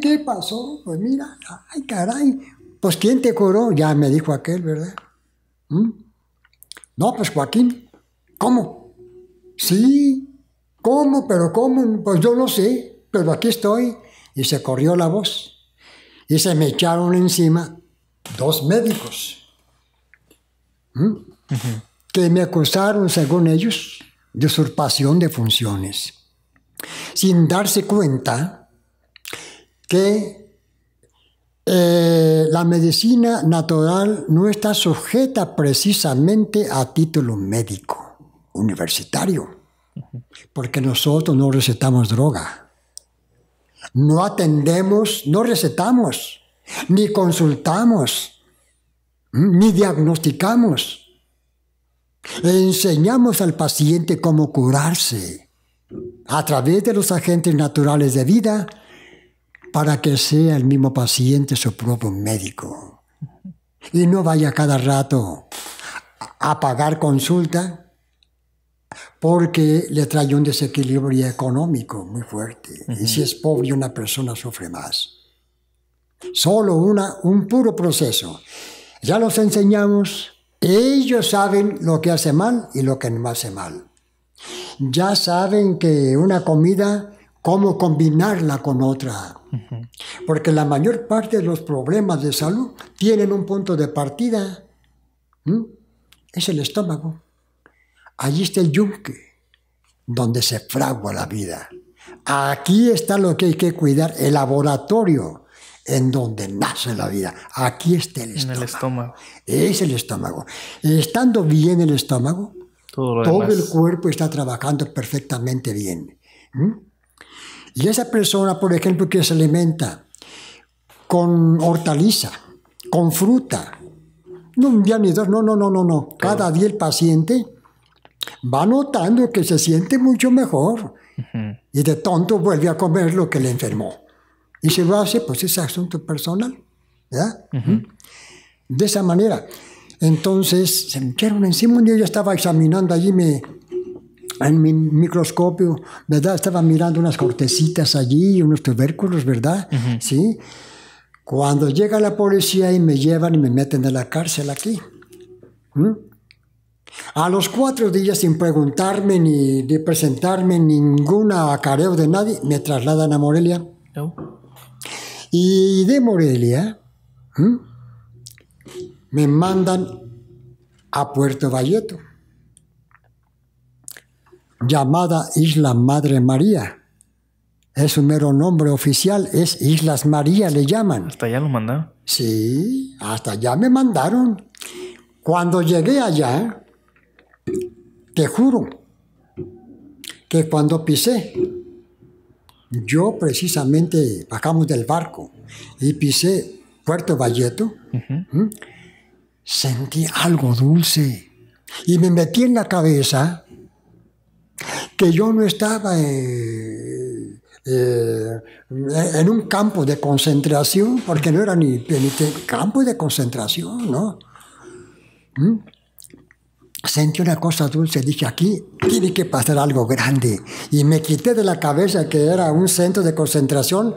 qué pasó? Pues mira, ay caray, pues ¿quién te curó? Ya me dijo aquel, ¿verdad? ¿Mm? No, pues Joaquín, ¿cómo? Sí, ¿cómo? Pero ¿cómo? Pues yo no sé, pero aquí estoy. Y se corrió la voz. Y se me echaron encima dos médicos ¿Mm? que me acusaron, según ellos, de usurpación de funciones, sin darse cuenta que eh, la medicina natural no está sujeta precisamente a título médico universitario, porque nosotros no recetamos droga, no atendemos, no recetamos, ni consultamos, ni diagnosticamos. E enseñamos al paciente cómo curarse a través de los agentes naturales de vida para que sea el mismo paciente su propio médico. Y no vaya cada rato a pagar consulta porque le trae un desequilibrio económico muy fuerte. Y si es pobre una persona sufre más. Solo una, un puro proceso. Ya los enseñamos, ellos saben lo que hace mal y lo que no hace mal. Ya saben que una comida cómo combinarla con otra. Porque la mayor parte de los problemas de salud tienen un punto de partida. Es el estómago. Allí está el yunque, donde se fragua la vida. Aquí está lo que hay que cuidar, el laboratorio en donde nace la vida. Aquí está el estómago. Es el estómago. Estando bien el estómago, todo, el cuerpo está trabajando perfectamente bien. Y esa persona, por ejemplo, que se alimenta con hortaliza, con fruta, no un día ni dos, no, no, no, no, no. Cada día el paciente va notando que se siente mucho mejor y de tonto vuelve a comer lo que le enfermó. Y se lo hace, pues es asunto personal. De esa manera. Entonces se metieron en encima. Un día estaba examinando allí mi, en mi microscopio, ¿verdad? Estaba mirando unas cortecitas allí, unos tubérculos, ¿verdad? Sí. Cuando llega la policía y me llevan y me meten a la cárcel aquí. A los cuatro días, sin preguntarme ni presentarme ningún acareo de nadie, me trasladan a Morelia. Oh. Y de Morelia me mandan a Puerto Valleto llamada Isla Madre María. Es un mero nombre oficial, es Islas María, le llaman. ¿Hasta allá lo mandaron? Sí, hasta allá me mandaron. Cuando llegué allá, te juro que cuando pisé, yo precisamente bajamos del barco y pisé Puerto Valleto, sentí algo dulce y me metí en la cabeza que yo no estaba eh, eh, eh, en un campo de concentración, porque no era ni, ni campo de concentración, ¿no? ¿Mm? Sentí una cosa dulce, dije, aquí tiene que pasar algo grande. Y me quité de la cabeza que era un centro de concentración.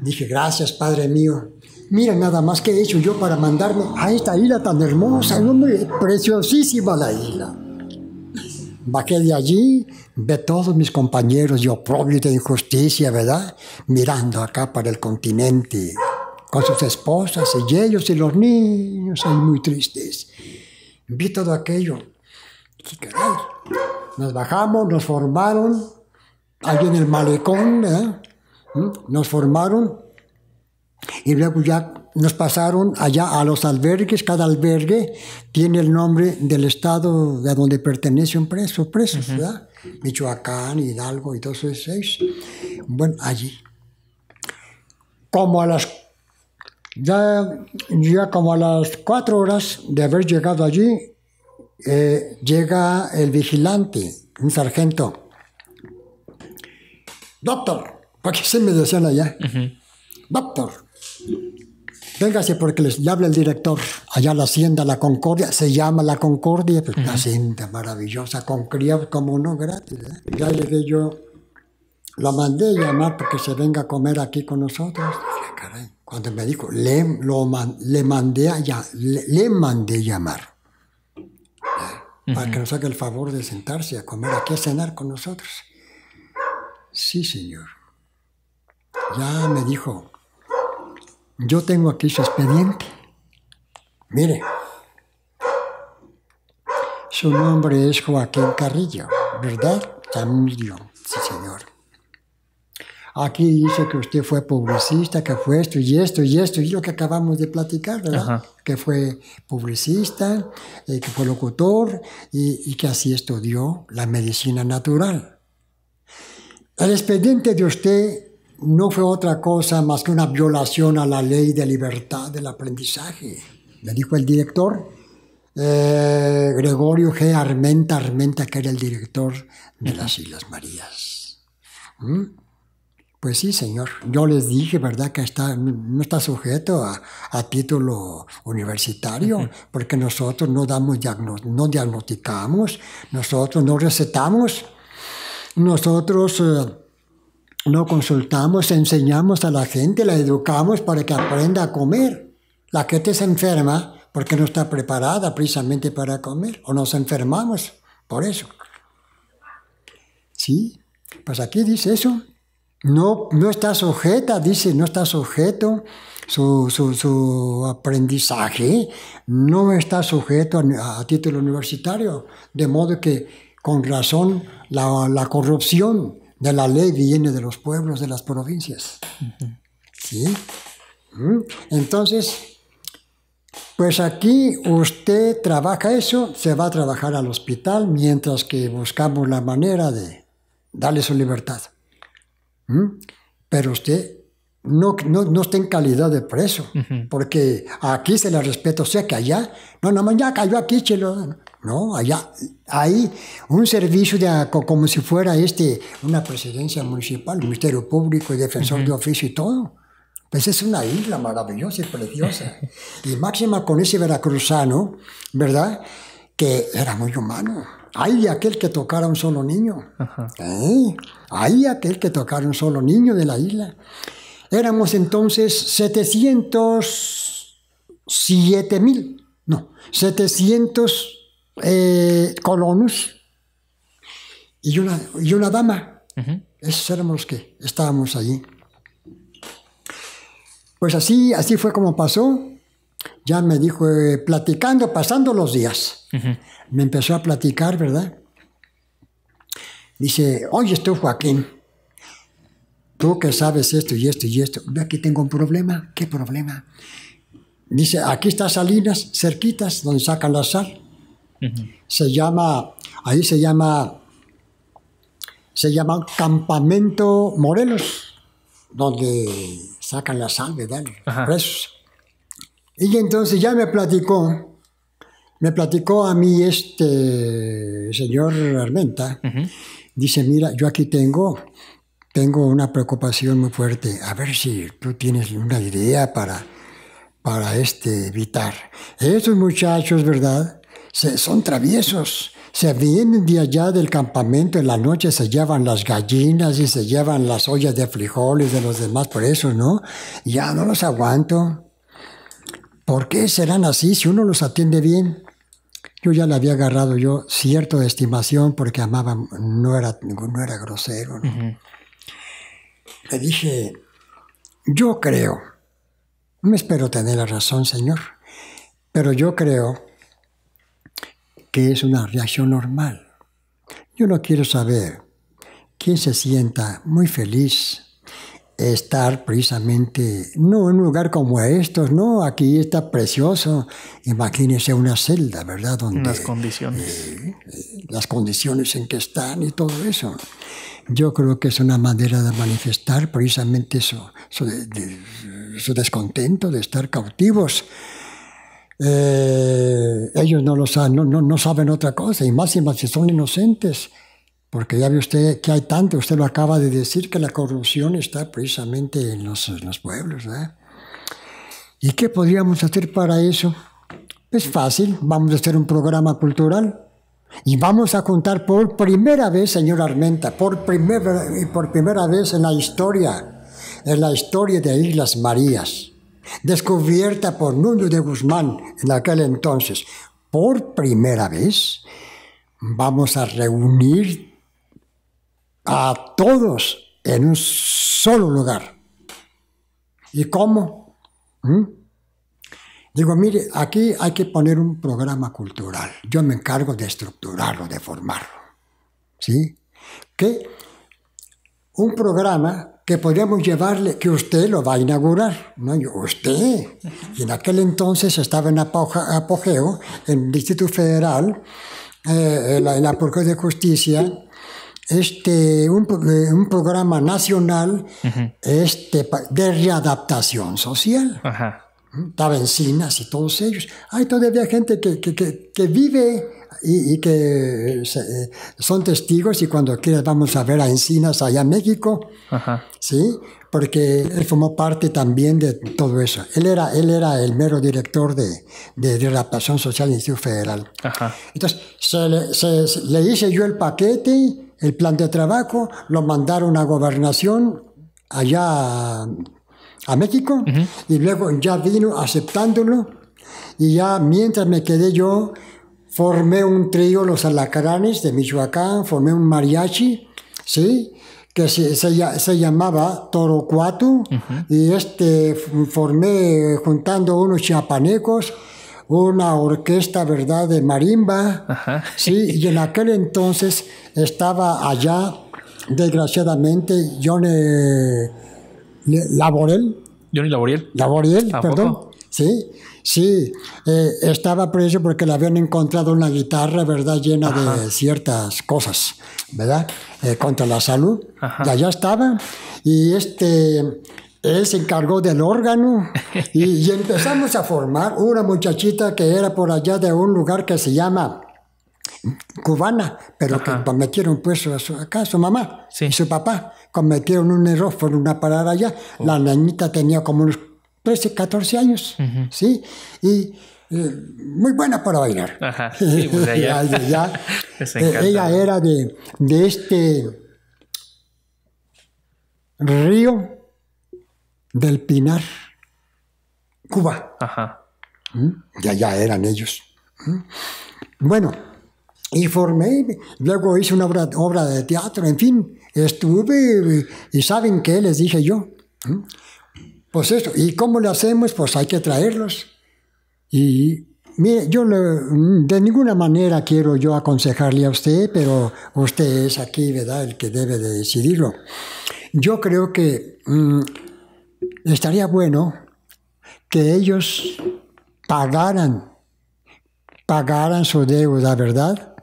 Dije, gracias, Padre mío. Mira nada más que he hecho yo para mandarme a esta isla tan hermosa, preciosísima la isla. Bajé de allí, Ve todos mis compañeros yo oprobio de injusticia, ¿verdad? Mirando acá para el continente, con sus esposas y ellos y los niños ahí muy tristes. Vi todo aquello. Nos bajamos, nos formaron, allí en el malecón, ¿verdad? ¿Mm? Nos formaron y luego ya nos pasaron allá a los albergues. Cada albergue tiene el nombre del estado de donde pertenece un preso, presos, ¿verdad? Michoacán, Hidalgo y todos esos, bueno, allí. Como a las, ya, como a las cuatro horas de haber llegado allí, eh, llega el vigilante, un sargento. Doctor, porque se me decían allá. Doctor, Véngase porque les habla el director. Allá la hacienda La Concordia, se llama La Concordia, pues, hacienda maravillosa, con como no gratis. ¿eh? Ya le dije yo, la mandé a llamar porque se venga a comer aquí con nosotros. cuando me dijo, le, lo le, mandé, a, le, mandé llamar. ¿eh? Para que nos haga el favor de sentarse a comer aquí, a cenar con nosotros. Sí, señor. Ya me dijo, yo tengo aquí su expediente. Mire, su nombre es Joaquín Carrillo, ¿verdad? yo, sí señor. Aquí dice que usted fue publicista, que fue esto y esto y esto, y lo que acabamos de platicar, ¿verdad? Que fue publicista, eh, que fue locutor y, y que así estudió la medicina natural. El expediente de usted no fue otra cosa más que una violación a la ley de libertad del aprendizaje, le dijo el director. Eh, Gregorio G. Armenta, Armenta, que era el director de las Islas Marías. ¿Mm? Pues sí, señor. Yo les dije, ¿verdad?, que está, no está sujeto a, título universitario, porque nosotros no, damos no diagnosticamos, nosotros no recetamos, nosotros eh, no consultamos, enseñamos a la gente, la educamos para que aprenda a comer. La gente se enferma porque no está preparada precisamente para comer, o nos enfermamos por eso. ¿Sí? Pues aquí dice eso. No, no está sujeta, dice, no está sujeto su, su, aprendizaje, no está sujeto a, título universitario, de modo que con razón la, la corrupción de la ley viene de los pueblos, de las provincias. ¿Sí? ¿Mm? Entonces, pues aquí usted trabaja eso, se va a trabajar al hospital mientras que buscamos la manera de darle su libertad. ¿Mm? Pero usted no, no, está en calidad de preso, porque aquí se le respeta, o sea que allá, no, no, ya cayó aquí, chelo. ¿no? Allá hay un servicio de, como si fuera este, una presidencia municipal, Ministerio Público, Defensor de Oficio y todo. Pues es una isla maravillosa y preciosa. y máxima con ese veracruzano, ¿verdad? Que era muy humano. Hay aquel que tocara un solo niño. ¿Eh? Hay aquel que tocara un solo niño de la isla. Éramos entonces 707 mil, no, 700 eh, colonos y una, y una dama. Esos éramos los que estábamos allí. Pues así, así fue como pasó. Ya me dijo, eh, platicando, pasando los días. Me empezó a platicar, ¿verdad? Dice, oye, estoy Joaquín, tú que sabes esto y esto y esto, ve aquí tengo un problema. ¿Qué problema? Dice, aquí está Salinas, cerquitas, donde sacan la sal. Se llama, ahí se llama, se llama Campamento Morelos, donde sacan la sangre de presos. Y entonces ya me platicó, me platicó a mí este señor Armenta, dice, mira, yo aquí tengo, tengo una preocupación muy fuerte, a ver si tú tienes una idea para, para este evitar. Esos muchachos, ¿verdad? son traviesos. Se vienen de allá del campamento en la noche, se llevan las gallinas y se llevan las ollas de frijoles de los demás, por eso, ¿no? Ya no los aguanto. ¿Por qué serán así si uno los atiende bien? Yo ya le había agarrado yo cierto estimación porque amaba, no era, no era grosero. Le dije, yo creo, no espero tener la razón, Señor, pero yo creo que es una reacción normal. Yo no quiero saber quién se sienta muy feliz estar precisamente, no en un lugar como estos, no, aquí está precioso, imagínese una celda, ¿verdad? Donde, las condiciones. Eh, eh, las condiciones en que están y todo eso. Yo creo que es una manera de manifestar precisamente su, descontento de estar cautivos. Eh, ellos no lo saben, no, no, saben otra cosa, y más y más si son inocentes, porque ya ve usted que hay tanto, usted lo acaba de decir, que la corrupción está precisamente en los, los pueblos. ¿Y qué podríamos hacer para eso? Es fácil, vamos a hacer un programa cultural y vamos a contar por primera vez, señor Armenta, por primera, por primera vez en la historia, en la historia de Islas Marías descubierta por Nuno de Guzmán en aquel entonces, por primera vez, vamos a reunir a todos en un solo lugar. ¿Y cómo? ¿Mm? Digo, mire, aquí hay que poner un programa cultural. Yo me encargo de estructurarlo, de formarlo. ¿Sí? Que un programa que podríamos llevarle, que usted lo va a inaugurar. No, usted. Y en aquel entonces estaba en apogeo, en el Instituto Federal, eh, en la, de Justicia, este, un, eh, programa nacional este, de readaptación social. Ajá. Cinas y todos ellos. Hay todavía gente que, que, que, que vive y, que eh, son testigos y cuando quieras vamos a ver a Encinas allá en México, ¿sí? Porque él formó parte también de todo eso. Él era, él era el mero director de, de, de Social del Instituto Federal. Entonces, le, hice yo el paquete, el plan de trabajo, lo mandaron a gobernación allá a, México y luego ya vino aceptándolo y ya mientras me quedé yo Formé un trío, Los Alacranes de Michoacán, formé un mariachi, ¿sí? que se, se, llamaba Toro Cuatu, y este formé juntando unos chiapanecos, una orquesta, ¿verdad?, de marimba, ¿sí? Y en aquel entonces estaba allá, desgraciadamente, Johnny Laborel. Johnny Laborel. Laborel, perdón. Sí, Sí, eh, estaba preso porque le habían encontrado una guitarra, ¿verdad? Llena de ciertas cosas, ¿verdad? Eh, contra la salud. Ya Y allá estaba. Y este, él se encargó del órgano y, empezamos a formar una muchachita que era por allá de un lugar que se llama cubana, pero que cometieron pues su, acá su mamá y su papá, cometieron un error, fueron a parada allá. Oh. La niñita tenía como unos 13, 14 años, ¿sí? Y eh, muy buena para bailar. Ajá, pues eh, ella, era de, este río del Pinar, Cuba. Ajá. ¿Mm? ya eran ellos. ¿Mm? Bueno, y formé, luego hice una obra, de teatro, en fin, estuve, eh, y, ¿saben qué les dije yo? ¿Mm? Pues eso, ¿y cómo lo hacemos? Pues hay que traerlos. Y mire, yo mm, de ninguna manera quiero yo aconsejarle a usted, pero usted es aquí, ¿verdad?, el que debe de decidirlo. Yo creo que mm, estaría bueno que ellos pagaran, pagaran su deuda, ¿verdad?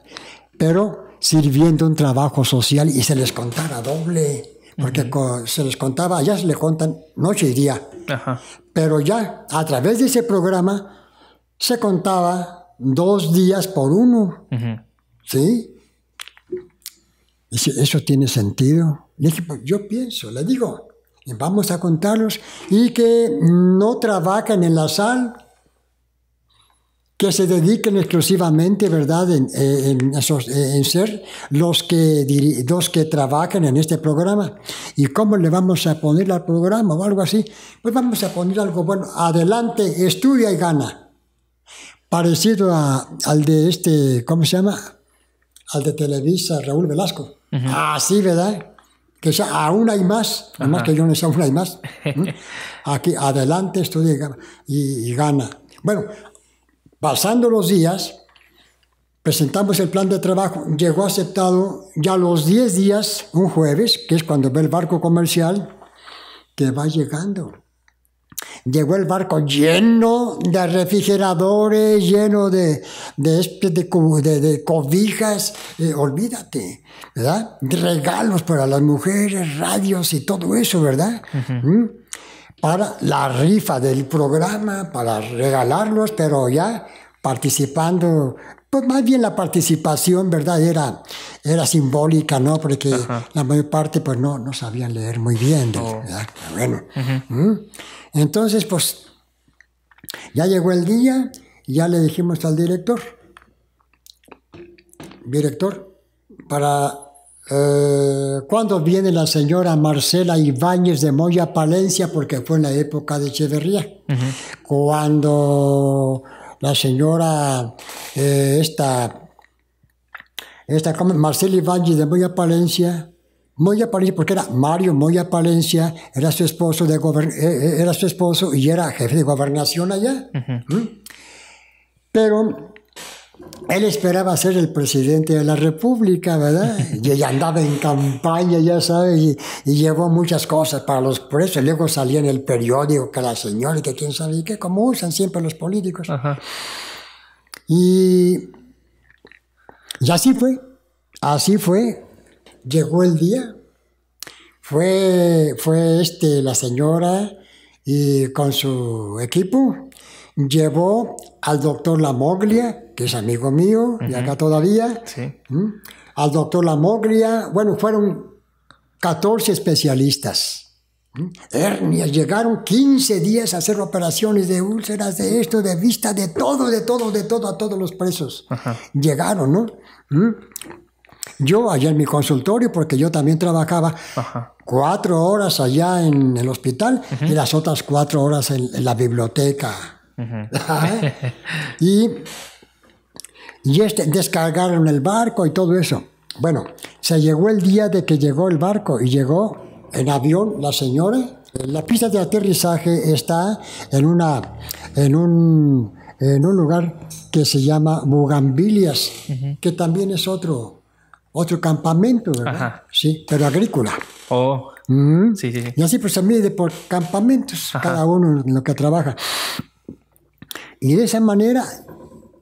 Pero sirviendo un trabajo social y se les contara doble porque se les contaba, ya se les contan noche y día. Pero ya a través de ese programa se contaba dos días por uno. ¿Sí? ¿eso tiene sentido? Le dije, pues yo pienso, le digo, vamos a contarlos y que no trabajan en la sal que se dediquen exclusivamente, ¿verdad?, en, ser los que, los que trabajan en este programa. ¿Y cómo le vamos a poner al programa o algo así? Pues vamos a poner algo bueno. Adelante, estudia y gana. Parecido a, al de este, ¿cómo se llama? Al de Televisa, Raúl Velasco. Así, ¿verdad? Que sea, aún hay más, además que yo no sé, aún hay más. Aquí, adelante, estudia y, y gana. Bueno, Pasando los días, presentamos el plan de trabajo, llegó aceptado ya los 10 días, un jueves, que es cuando ve el barco comercial que va llegando. Llegó el barco lleno de refrigeradores, lleno de, de, cobijas, eh, olvídate, ¿verdad? Regalos para las mujeres, radios y todo eso, ¿verdad? para la rifa del programa, para regalarlos, pero ya participando, pues más bien la participación, ¿verdad? Era, era simbólica, ¿no? Porque la mayor parte, pues no, no sabían leer muy bien, oh. Bueno, ¿Mm? entonces, pues ya llegó el día, ya le dijimos al director, director, para eh, cuando viene la señora Marcela Ibáñez de Moya Palencia, porque fue en la época de Echeverría, cuando la señora, eh, esta, esta, Marcela Ibáñez de Moya Palencia, Moya Palencia, porque era Mario Moya Palencia, era su esposo, de eh, eh, era su esposo y era jefe de gobernación allá. ¿Mm? Pero él esperaba ser el presidente de la República, ¿verdad? Y andaba en campaña, ya sabes, y, llevó muchas cosas para los presos. Luego salía en el periódico que la señora y que quién sabe qué, como usan siempre los políticos. Y, así fue, así fue. Llegó el día, fue, fue este, la señora y con su equipo llevó al doctor Lamoglia, que es amigo mío, y acá todavía, al doctor Lamoglia, bueno, fueron 14 especialistas. Hernias, llegaron 15 días a hacer operaciones de úlceras, de esto, de vista, de todo, de todo, de todo, a todos los presos. Llegaron, ¿no? Yo allá en mi consultorio, porque yo también trabajaba cuatro horas allá en el hospital y las otras cuatro horas en la biblioteca y, y este, descargaron el barco y todo eso. Bueno, se llegó el día de que llegó el barco y llegó en avión la señora. La pista de aterrizaje está en, una, en, un, en un lugar que se llama Mugambilias que también es otro, otro campamento, Sí, pero agrícola. Oh. Y así pues se mide por campamentos, cada uno en lo que trabaja. Y de esa manera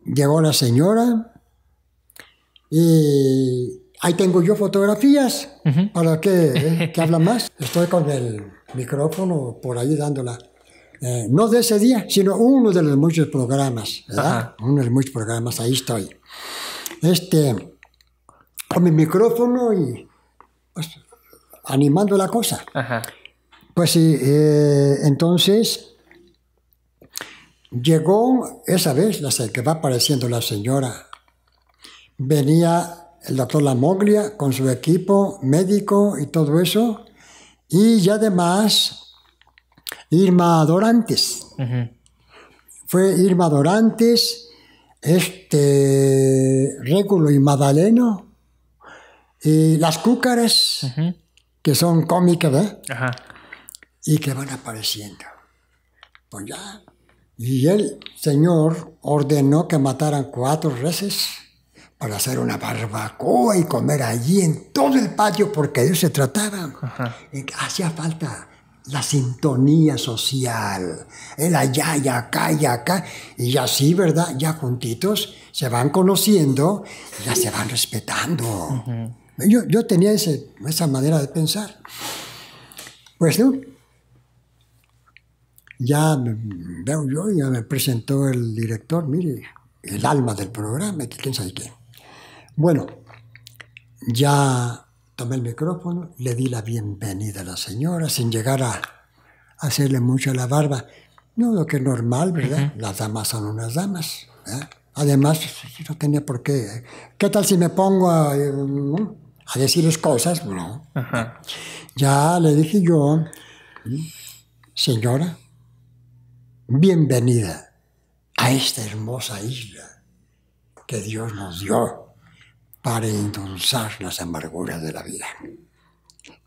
llegó la señora y ahí tengo yo fotografías. ¿Para que eh, que más? Estoy con el micrófono por ahí dándola. Eh, no de ese día, sino uno de los muchos programas, ¿verdad? Uno de los muchos programas, ahí estoy. Este, con mi micrófono y pues, animando la cosa. Pues sí, eh, entonces Llegó esa vez, la que va apareciendo la señora. Venía el doctor Lamoglia con su equipo médico y todo eso. Y ya además, Irma Dorantes. Fue Irma Dorantes, este Régulo y Madaleno, y las Cúcares, que son cómicas, ¿eh? Y que van apareciendo. Pues ya, y el Señor ordenó que mataran cuatro reses para hacer una barbacoa y comer allí en todo el patio porque ellos se trataba. Eh, hacía falta la sintonía social, el allá y acá y acá, y así, ¿verdad? Ya juntitos se van conociendo, ya se van respetando. yo, tenía esa manera de pensar. Pues, ya veo yo, ya me presentó el director, mire, el alma del programa, quién sabe qué. Bueno, ya tomé el micrófono, le di la bienvenida a la señora sin llegar a hacerle mucho a la barba. No, lo que es normal, ¿verdad? Las damas son unas damas. ¿eh? Además, no tenía por qué. ¿eh? ¿Qué tal si me pongo a, eh, decirles cosas? No. Ya le dije yo, señora, bienvenida a esta hermosa isla que Dios nos dio para endulzar las amarguras de la vida.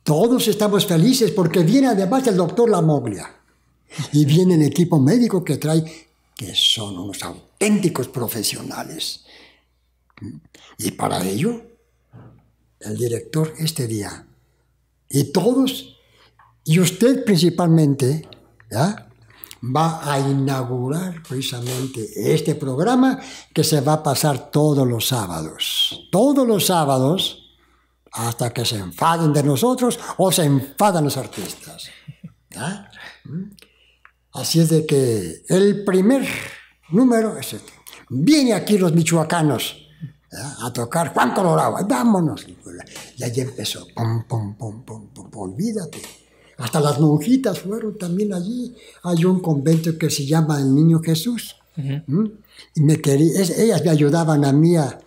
Todos estamos felices porque viene además el doctor Lamoglia y viene el equipo médico que trae, que son unos auténticos profesionales. Y para ello, el director este día, y todos, y usted principalmente, ¿ya? va a inaugurar precisamente este programa que se va a pasar todos los sábados. Todos los sábados hasta que se enfaden de nosotros o se enfadan los artistas. ¿Mm? Así es de que el primer número es este. Viene aquí los michoacanos a tocar Juan Colorado, vámonos. Y ahí empezó, pum, pum, pum, pum, olvídate. Hasta las monjitas fueron también allí. Hay un convento que se llama El Niño Jesús. ¿Mm? y me ellas me ayudaban a mí a,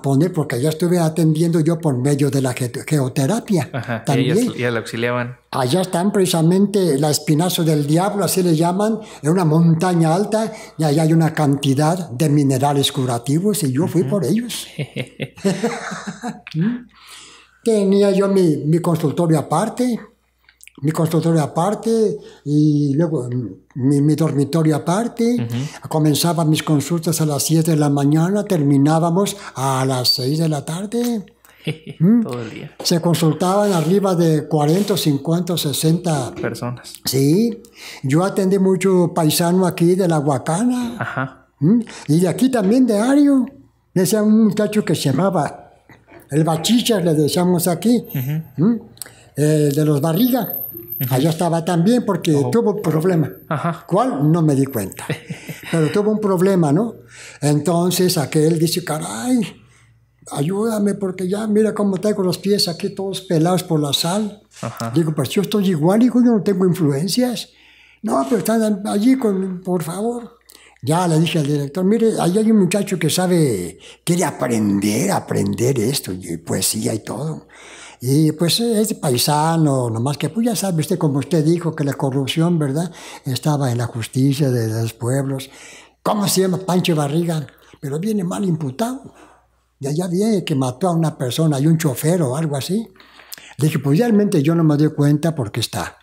poner, porque ya estuve atendiendo yo por medio de la geoterapia. la auxiliaban. Allá están precisamente la espinazo del diablo, así le llaman, en una montaña alta, y allá hay una cantidad de minerales curativos, y yo fui por ellos. ¿Mm? Tenía yo mi consultorio aparte, mi consultorio aparte y luego mi, dormitorio aparte. comenzaba mis consultas a las 10 de la mañana, terminábamos a las 6 de la tarde. ¿Mm? Todo el día. Se consultaban arriba de 40, 50, 60 personas. Sí. Yo atendí mucho paisano aquí de la Huacana. Ajá. ¿Mm? Y de aquí también de Ario. Decía un muchacho que se llamaba el Bachicha, le decíamos aquí, ¿Mm? eh, de los Barriga allá estaba también porque oh. tuvo un problema. ¿Cuál? No me di cuenta. Pero tuvo un problema, ¿no? Entonces aquel dice, caray, ayúdame porque ya mira cómo tengo los pies aquí todos pelados por la sal. Digo, pues yo estoy igual, hijo, yo no tengo influencias. No, pero están allí, con, por favor. Ya le dije al director, mire, ahí hay un muchacho que sabe, quiere aprender, aprender esto, y poesía y todo. Y pues es paisano, nomás que pues ya sabe usted, como usted dijo, que la corrupción, ¿verdad? Estaba en la justicia de los pueblos. ¿Cómo se llama Pancho Barriga? Pero viene mal imputado. Y allá viene que mató a una persona y un chofer o algo así. Le dije, pues realmente yo no me doy cuenta porque está,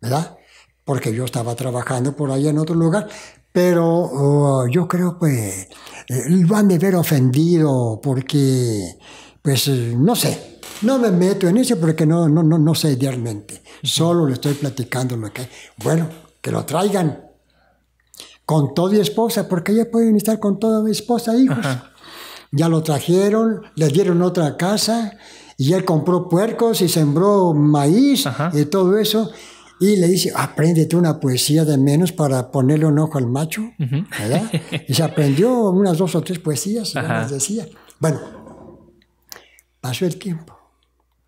¿verdad? Porque yo estaba trabajando por allá en otro lugar, pero oh, yo creo que pues, lo han de ver ofendido porque pues eh, no sé, no me meto en eso porque no, no, no, no sé idealmente. Solo le estoy platicando lo que Bueno, que lo traigan. Con toda y esposa, porque ya pueden estar con toda mi esposa, hijos. Ya lo trajeron, le dieron otra casa, y él compró puercos y sembró maíz y todo eso. Y le dice, apréndete una poesía de menos para ponerle un ojo al macho. ¿verdad? Y se aprendió unas dos o tres poesías, les decía. Bueno, Pasó el tiempo,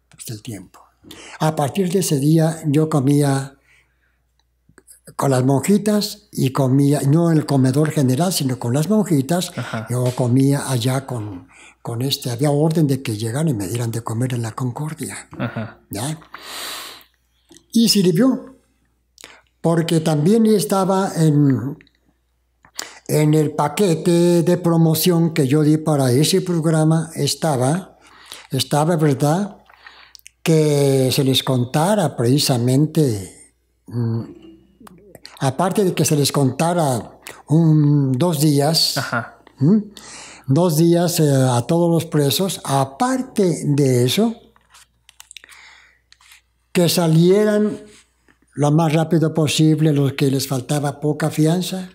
pasó el tiempo. A partir de ese día yo comía con las monjitas y comía, no en el comedor general, sino con las monjitas. Yo comía allá con, este, había orden de que llegaran y me dieran de comer en la Concordia. Y sirvió, porque también estaba en, en el paquete de promoción que yo di para ese programa, estaba estaba, ¿verdad?, que se les contara precisamente, mm, aparte de que se les contara dos días, mm, dos días eh, a todos los presos, aparte de eso, que salieran lo más rápido posible los que les faltaba poca fianza.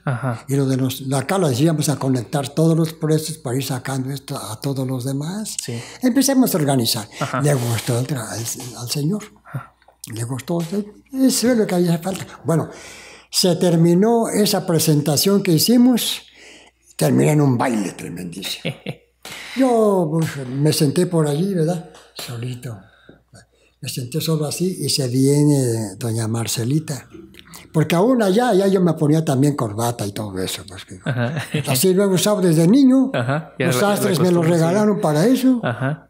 Y lo de los, acá lo decíamos a conectar todos los precios para ir sacando esto a todos los demás. Empecemos a organizar. Le gustó al, señor. Le gustó. Eso es lo que había falta. Bueno, se terminó esa presentación que hicimos. Terminé en un baile tremendísimo. Yo pues, me senté por allí, ¿verdad? Solito me senté solo así y se viene doña Marcelita. Porque aún allá, ya yo me ponía también corbata y todo eso. Pues así lo he usado desde niño. Los sastres me lo regalaron para eso.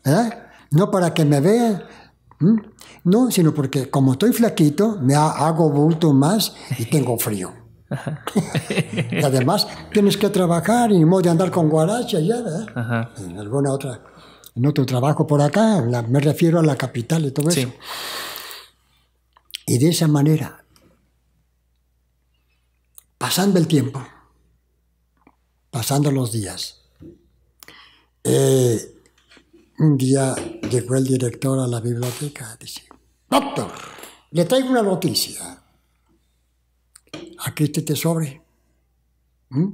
¿eh? No para que me vean. No, sino porque como estoy flaquito, me hago bulto más y tengo frío. y además tienes que trabajar y modo de andar con guaracha ya, eh En alguna otra en otro trabajo por acá, me refiero a la capital y todo eso. Y de esa manera, pasando el tiempo, pasando los días, eh, un día llegó el director a la biblioteca y dice, doctor, le traigo una noticia. Aquí este te sobre. ¿Mm?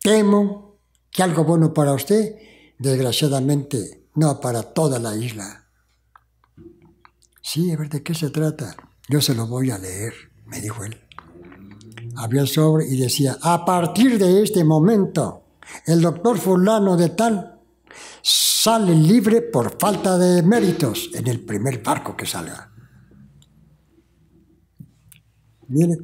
Temo que algo bueno para usted, desgraciadamente, no para toda la isla. Sí, a ver, ¿de qué se trata? Yo se lo voy a leer, me dijo él. Había sobre y decía, a partir de este momento, el doctor fulano de tal sale libre por falta de méritos en el primer barco que salga. Mire,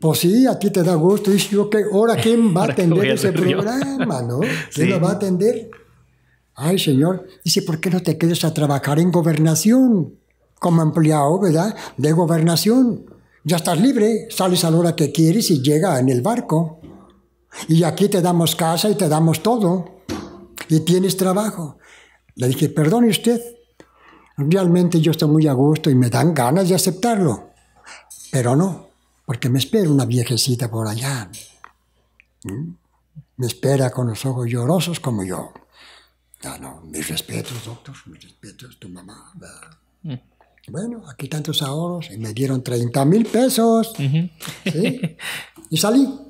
pues sí, a ti te da gusto. Y yo, que, ¿ahora quién va a atender ese programa, no? ¿Quién lo va a atender? Ay, señor, dice, ¿por qué no te quedas a trabajar en gobernación? Como empleado, ¿verdad? De gobernación. Ya estás libre, sales a la hora que quieres y llega en el barco. Y aquí te damos casa y te damos todo. Y tienes trabajo. Le dije, perdone usted, realmente yo estoy muy a gusto y me dan ganas de aceptarlo. Pero no, porque me espera una viejecita por allá. ¿Mm? Me espera con los ojos llorosos como yo. No, no, mis respetos, doctor, mis respetos, tu mamá. Mm. Bueno, aquí tantos ahorros y me dieron 30 mil pesos. y salí.